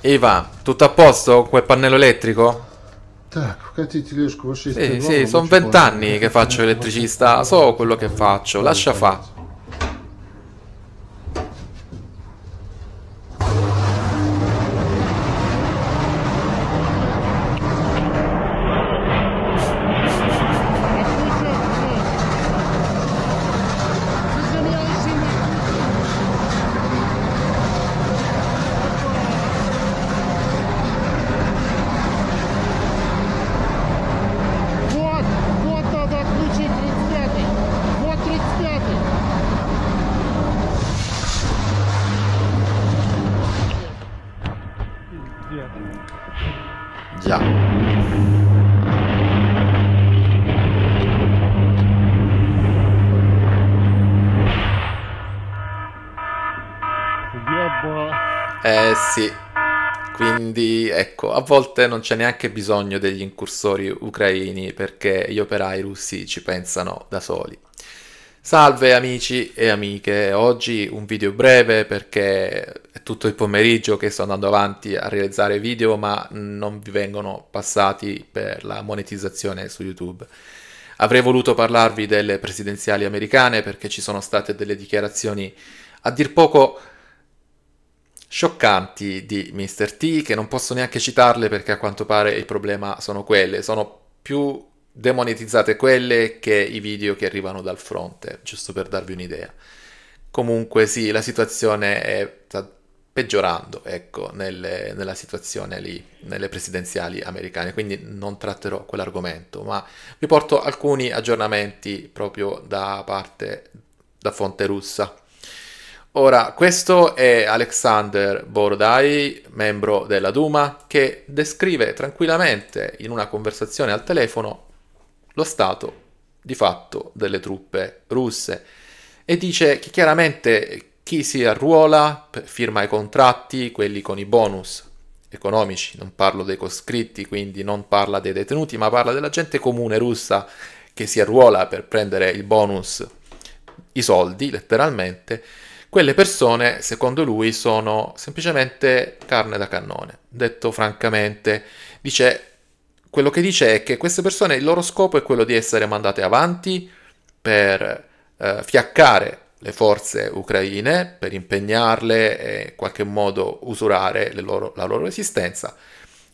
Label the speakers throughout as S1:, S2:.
S1: Eva, tutto a posto quel pannello elettrico? Sì, sì, sono vent'anni che faccio elettricista, so quello che faccio, lascia fa. Quindi ecco, a volte non c'è neanche bisogno degli incursori ucraini perché gli operai russi ci pensano da soli. Salve amici e amiche, oggi un video breve perché è tutto il pomeriggio che sto andando avanti a realizzare video ma non vi vengono passati per la monetizzazione su YouTube. Avrei voluto parlarvi delle presidenziali americane perché ci sono state delle dichiarazioni a dir poco scioccanti di Mr. T, che non posso neanche citarle perché a quanto pare il problema sono quelle, sono più demonetizzate quelle che i video che arrivano dal fronte, giusto per darvi un'idea. Comunque sì, la situazione è, sta peggiorando, ecco, nelle, nella situazione lì, nelle presidenziali americane, quindi non tratterò quell'argomento, ma vi porto alcuni aggiornamenti proprio da parte, da fonte russa. Ora, questo è Alexander Borodai, membro della Duma, che descrive tranquillamente in una conversazione al telefono lo stato di fatto delle truppe russe e dice che chiaramente chi si arruola firma i contratti, quelli con i bonus economici, non parlo dei coscritti, quindi non parla dei detenuti, ma parla della gente comune russa che si arruola per prendere il bonus, i soldi letteralmente quelle persone, secondo lui, sono semplicemente carne da cannone. Detto francamente, dice, quello che dice è che queste persone, il loro scopo è quello di essere mandate avanti per eh, fiaccare le forze ucraine, per impegnarle e in qualche modo usurare loro, la loro esistenza.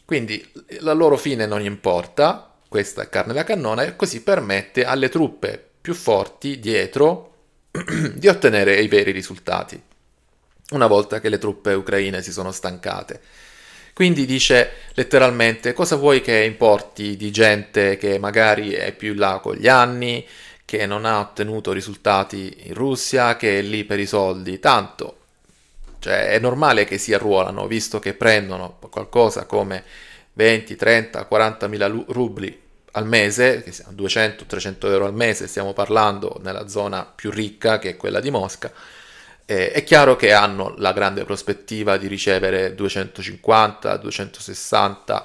S1: Quindi la loro fine non importa, questa è carne da cannone, e così permette alle truppe più forti dietro di ottenere i veri risultati, una volta che le truppe ucraine si sono stancate. Quindi dice letteralmente cosa vuoi che importi di gente che magari è più in là con gli anni, che non ha ottenuto risultati in Russia, che è lì per i soldi, tanto. Cioè è normale che si arruolano, visto che prendono qualcosa come 20, 30, 40 mila rubli al mese, che siano 200-300 euro al mese, stiamo parlando nella zona più ricca che è quella di Mosca, eh, è chiaro che hanno la grande prospettiva di ricevere 250-260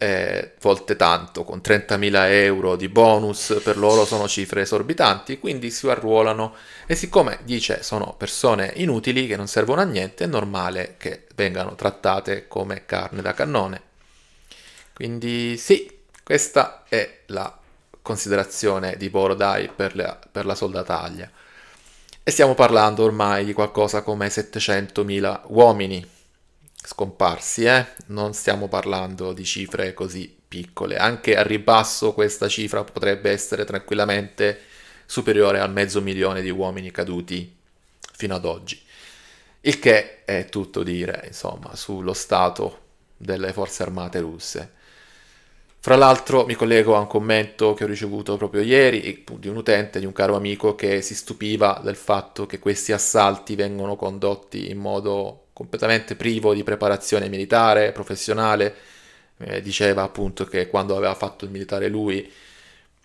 S1: eh, volte tanto, con 30.000 euro di bonus, per loro sono cifre esorbitanti, quindi si arruolano e siccome dice sono persone inutili che non servono a niente, è normale che vengano trattate come carne da cannone. Quindi sì, questa è la considerazione di Borodai per la, per la soldataglia. E stiamo parlando ormai di qualcosa come 700.000 uomini scomparsi, eh? non stiamo parlando di cifre così piccole. Anche a ribasso questa cifra potrebbe essere tranquillamente superiore al mezzo milione di uomini caduti fino ad oggi. Il che è tutto dire, insomma, sullo stato delle forze armate russe. Fra l'altro mi collego a un commento che ho ricevuto proprio ieri di un utente, di un caro amico, che si stupiva del fatto che questi assalti vengono condotti in modo completamente privo di preparazione militare, professionale. Eh, diceva appunto che quando aveva fatto il militare lui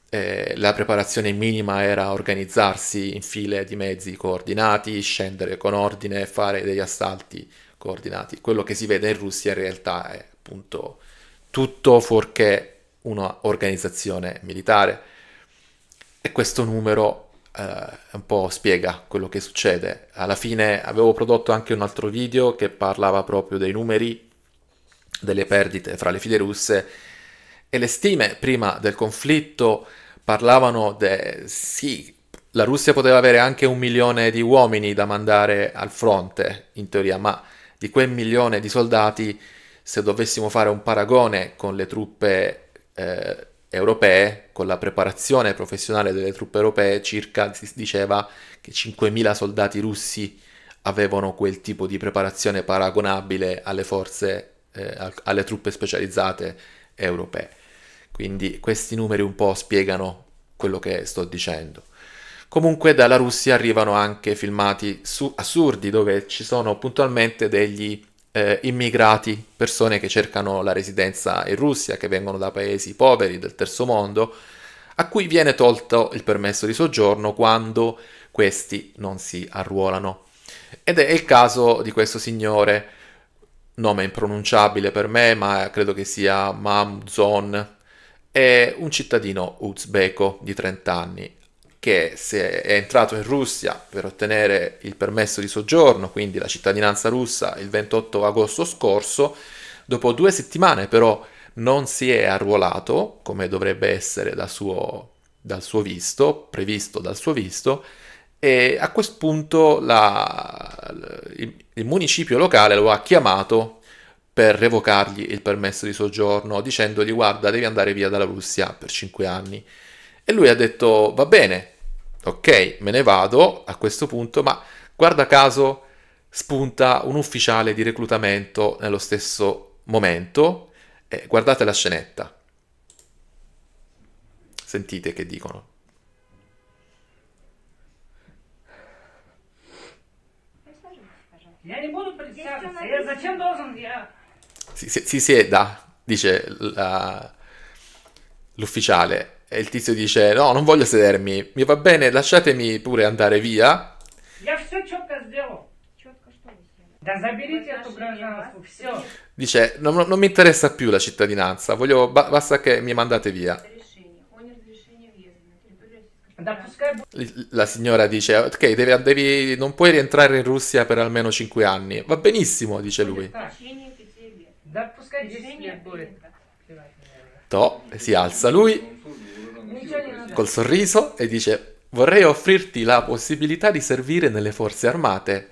S1: eh, la preparazione minima era organizzarsi in file di mezzi coordinati, scendere con ordine, fare degli assalti coordinati. Quello che si vede in Russia in realtà è appunto tutto fuorché un'organizzazione militare. E questo numero eh, un po' spiega quello che succede. Alla fine avevo prodotto anche un altro video che parlava proprio dei numeri, delle perdite fra le file russe e le stime prima del conflitto parlavano de... sì, la Russia poteva avere anche un milione di uomini da mandare al fronte, in teoria, ma di quel milione di soldati se dovessimo fare un paragone con le truppe eh, europee, con la preparazione professionale delle truppe europee, circa si diceva che 5.000 soldati russi avevano quel tipo di preparazione paragonabile alle forze, eh, alle truppe specializzate europee. Quindi questi numeri un po' spiegano quello che sto dicendo. Comunque dalla Russia arrivano anche filmati assurdi dove ci sono puntualmente degli eh, immigrati, persone che cercano la residenza in Russia, che vengono da paesi poveri del terzo mondo, a cui viene tolto il permesso di soggiorno quando questi non si arruolano. Ed è il caso di questo signore, nome impronunciabile per me, ma credo che sia Mamzon, è un cittadino uzbeko di 30 anni che se è entrato in Russia per ottenere il permesso di soggiorno, quindi la cittadinanza russa, il 28 agosto scorso, dopo due settimane però non si è arruolato, come dovrebbe essere da suo, dal suo visto, previsto dal suo visto, e a questo punto la, il, il municipio locale lo ha chiamato per revocargli il permesso di soggiorno dicendogli guarda devi andare via dalla Russia per cinque anni. E lui ha detto va bene, Ok, me ne vado a questo punto, ma guarda caso spunta un ufficiale di reclutamento nello stesso momento. Eh, guardate la scenetta. Sentite che dicono. Si, si, si sieda, dice l'ufficiale. E il tizio dice: No, non voglio sedermi. Mi va bene, lasciatemi pure andare via. Dice: Non, non mi interessa più la cittadinanza. Voglio, basta che mi mandate via. La signora dice: Ok, devi, devi, non puoi rientrare in Russia per almeno 5 anni. Va benissimo, dice lui. To, si alza lui col sorriso e dice vorrei offrirti la possibilità di servire nelle forze armate,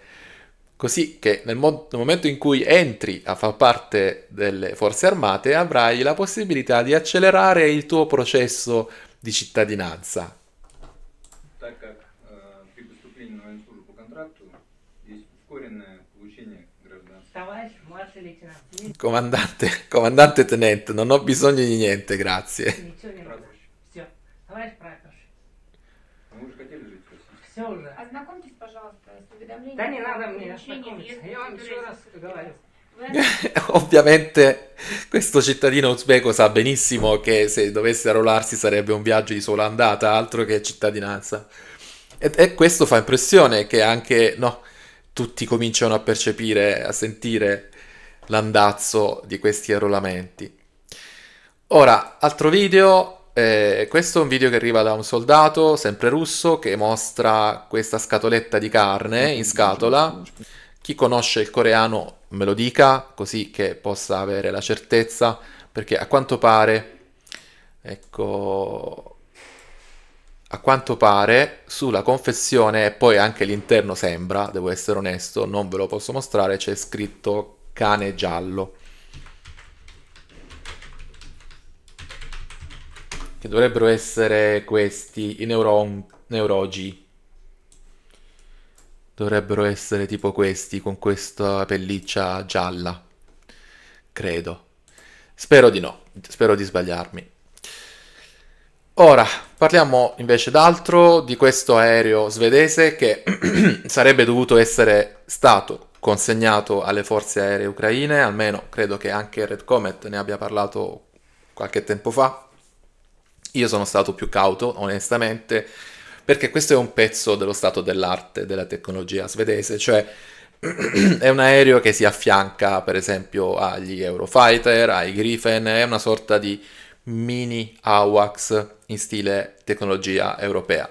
S1: così che nel, mo- nel, momento in cui entri a far parte delle forze armate avrai la possibilità di accelerare il tuo processo di cittadinanza. Comandante, comandante tenente, non ho bisogno di niente, grazie. Товарищ прапорщик. А мы уже хотели жить в России. Все уже. Ознакомьтесь, пожалуйста,
S2: с уведомлением. Да не надо мне ознакомиться. Я
S1: вам еще раз говорю. Ovviamente questo cittadino uzbeko sa benissimo che se dovesse arruolarsi sarebbe un viaggio di sola andata, altro che cittadinanza. E, e questo fa impressione che anche no, tutti cominciano a percepire, a sentire l'andazzo di questi arruolamenti. Ora, altro video eh, questo è un video che arriva da un soldato, sempre russo, che mostra questa scatoletta di carne in scatola. Chi conosce il coreano me lo dica, così che possa avere la certezza, perché a quanto pare, ecco, a quanto pare sulla confessione e poi anche l'interno sembra, devo essere onesto, non ve lo posso mostrare, c'è scritto cane giallo. che dovrebbero essere questi, i neuron- neurogi. Dovrebbero essere tipo questi, con questa pelliccia gialla, credo. Spero di no, spero di sbagliarmi. Ora, parliamo invece d'altro, di questo aereo svedese che sarebbe dovuto essere stato consegnato alle forze aeree ucraine, almeno credo che anche Red Comet ne abbia parlato qualche tempo fa, io sono stato più cauto, onestamente, perché questo è un pezzo dello stato dell'arte, della tecnologia svedese, cioè è un aereo che si affianca per esempio agli Eurofighter, ai Griffin, è una sorta di mini AWACS in stile tecnologia europea.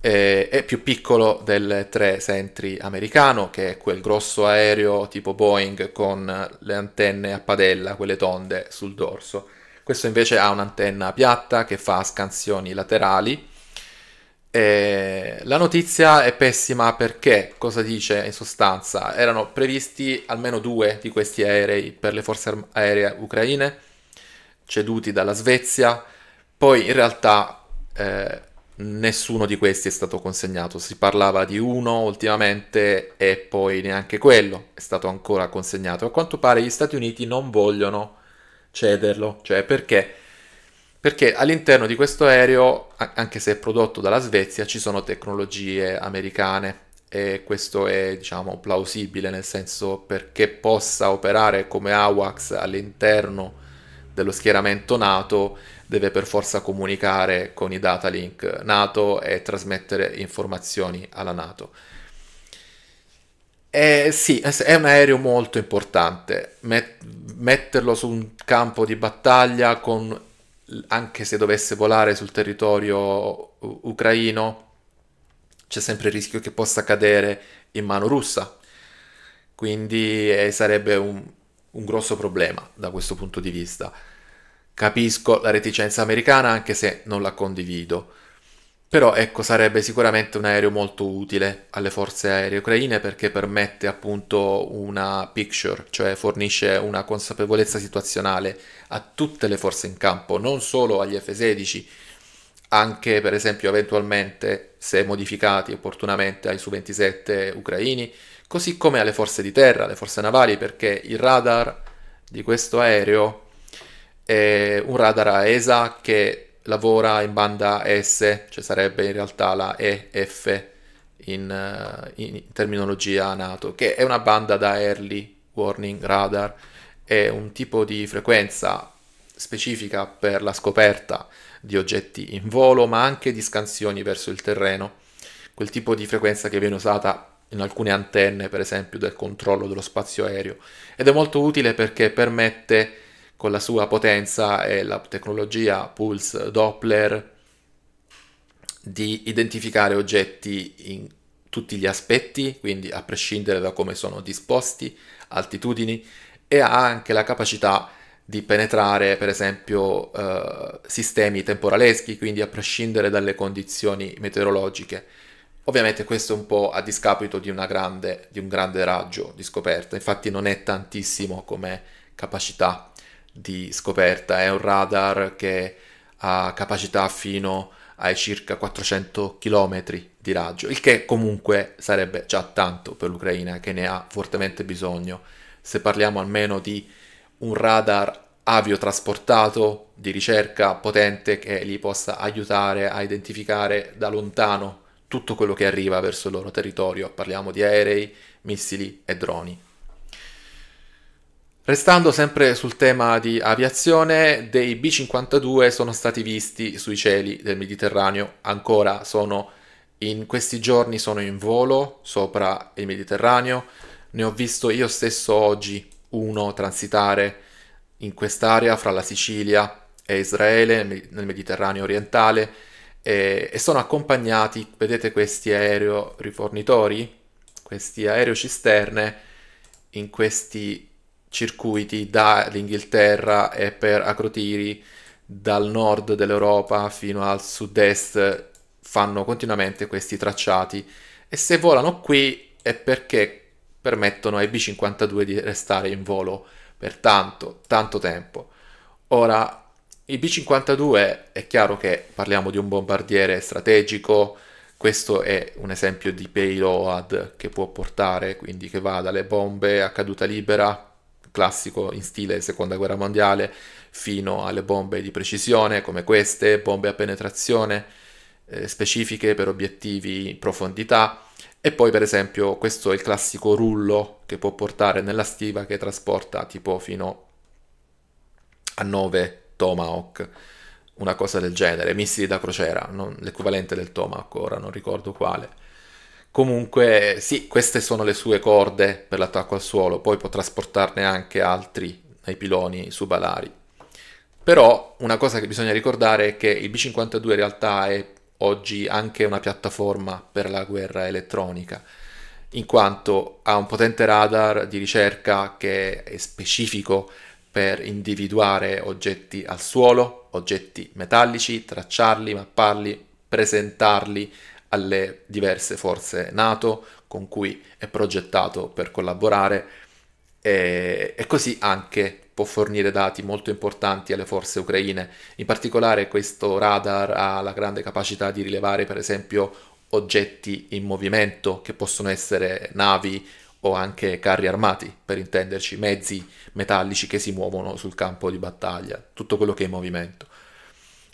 S1: è più piccolo del 3 Sentry americano, che è quel grosso aereo tipo Boeing con le antenne a padella, quelle tonde sul dorso. Questo invece ha un'antenna piatta che fa scansioni laterali. E la notizia è pessima perché, cosa dice in sostanza? Erano previsti almeno due di questi aerei per le forze aeree ucraine, ceduti dalla Svezia, poi in realtà eh, nessuno di questi è stato consegnato, si parlava di uno ultimamente e poi neanche quello è stato ancora consegnato. A quanto pare gli Stati Uniti non vogliono cederlo. Cioè, perché? Perché all'interno di questo aereo, anche se è prodotto dalla Svezia, ci sono tecnologie americane e questo è, diciamo, plausibile, nel senso perché possa operare come AWACS all'interno dello schieramento NATO, deve per forza comunicare con i data link NATO e trasmettere informazioni alla NATO. Eh, sì, è un aereo molto importante metterlo su un campo di battaglia con, anche se dovesse volare sul territorio ucraino, c'è sempre il rischio che possa cadere in mano russa. Quindi eh, sarebbe un, un grosso problema da questo punto di vista. Capisco la reticenza americana anche se non la condivido. Però ecco, sarebbe sicuramente un aereo molto utile alle forze aeree ucraine perché permette appunto una picture, cioè fornisce una consapevolezza situazionale a tutte le forze in campo, non solo agli F-16, anche per esempio eventualmente, se modificati opportunamente, ai Su-27 ucraini, così come alle forze di terra, alle forze navali, perché il radar di questo aereo è un radar a ESA che lavora in banda S, cioè sarebbe in realtà la EF in, eh, in terminologia NATO, che è una banda da early warning radar, è un tipo di frequenza specifica per la scoperta di oggetti in volo, ma anche di scansioni verso il terreno, quel tipo di frequenza che viene usata in alcune antenne, per esempio, del controllo dello spazio aereo, ed è molto utile perché permette con la sua potenza e la tecnologia Pulse Doppler di identificare oggetti in tutti gli aspetti, quindi a prescindere da come sono disposti, altitudini, e ha anche la capacità di penetrare per esempio eh, sistemi temporaleschi, quindi a prescindere dalle condizioni meteorologiche. Ovviamente questo è un po' a discapito di, grande, di un grande raggio di scoperta, infatti non è tantissimo come capacità di scoperta, è un radar che ha capacità fino ai circa 400 km di raggio, il che comunque sarebbe già tanto per l'Ucraina che ne ha fortemente bisogno. Se parliamo almeno di un radar aviotrasportato di ricerca potente che li possa aiutare a identificare da lontano tutto quello che arriva verso il loro territorio, parliamo di aerei, missili e droni. Restando sempre sul tema di aviazione, dei B-52 sono stati visti sui cieli del Mediterraneo, ancora sono in questi giorni sono in volo sopra il Mediterraneo, ne ho visto io stesso oggi uno transitare in quest'area fra la Sicilia e Israele, nel Mediterraneo orientale, e, e sono accompagnati, vedete questi aereo rifornitori, questi aereo cisterne, in questi circuiti dall'Inghilterra e per acrotiri dal nord dell'Europa fino al sud-est fanno continuamente questi tracciati e se volano qui è perché permettono ai B52 di restare in volo per tanto, tanto tempo. Ora, il B52 è chiaro che parliamo di un bombardiere strategico, questo è un esempio di payload che può portare, quindi che va dalle bombe a caduta libera classico in stile seconda guerra mondiale, fino alle bombe di precisione come queste, bombe a penetrazione eh, specifiche per obiettivi in profondità e poi per esempio questo è il classico rullo che può portare nella stiva che trasporta tipo fino a 9 Tomahawk, una cosa del genere, missili da crociera, non, l'equivalente del Tomahawk, ora non ricordo quale. Comunque, sì, queste sono le sue corde per l'attacco al suolo, poi può trasportarne anche altri ai piloni subalari. Però una cosa che bisogna ricordare è che il B-52 in realtà è oggi anche una piattaforma per la guerra elettronica, in quanto ha un potente radar di ricerca che è specifico per individuare oggetti al suolo, oggetti metallici, tracciarli, mapparli, presentarli alle diverse forze NATO con cui è progettato per collaborare e, e così anche può fornire dati molto importanti alle forze ucraine. In particolare questo radar ha la grande capacità di rilevare per esempio oggetti in movimento che possono essere navi o anche carri armati, per intenderci, mezzi metallici che si muovono sul campo di battaglia, tutto quello che è in movimento.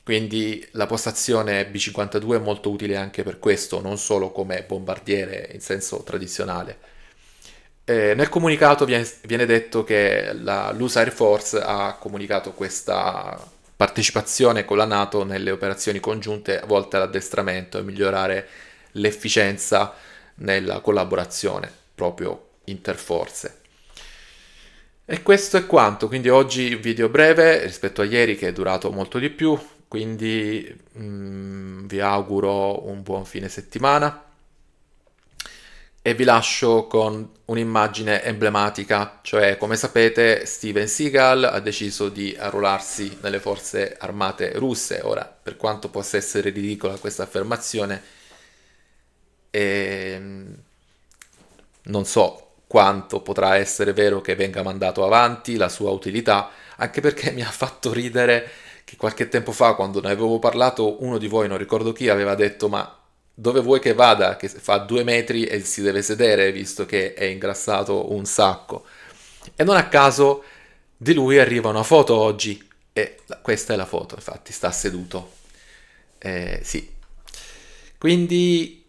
S1: Quindi la postazione B52 è molto utile anche per questo, non solo come bombardiere in senso tradizionale. Eh, nel comunicato viene, viene detto che la, l'USA Air Force ha comunicato questa partecipazione con la NATO nelle operazioni congiunte volte all'addestramento e migliorare l'efficienza nella collaborazione proprio interforze. E questo è quanto, quindi oggi video breve rispetto a ieri che è durato molto di più, quindi mh, mm, vi auguro un buon fine settimana e vi lascio con un'immagine emblematica, cioè come sapete Steven Seagal ha deciso di arruolarsi nelle forze armate russe, ora per quanto possa essere ridicola questa affermazione, ehm, non so quanto potrà essere vero che venga mandato avanti la sua utilità, anche perché mi ha fatto ridere che qualche tempo fa, quando ne avevo parlato, uno di voi, non ricordo chi, aveva detto ma dove vuoi che vada, che fa due metri e si deve sedere, visto che è ingrassato un sacco. E non a caso di lui arriva una foto oggi, e questa è la foto, infatti, sta seduto. Eh, sì. Quindi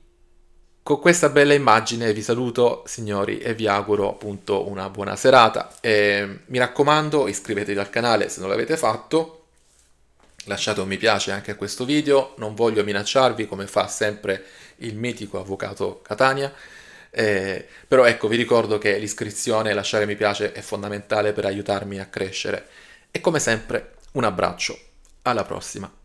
S1: con questa bella immagine vi saluto signori e vi auguro appunto una buona serata. E, ehm, mi raccomando iscrivetevi al canale se non l'avete fatto lasciate un mi piace anche a questo video, non voglio minacciarvi come fa sempre il mitico avvocato Catania, eh, però ecco vi ricordo che l'iscrizione e lasciare mi piace è fondamentale per aiutarmi a crescere e come sempre un abbraccio, alla prossima!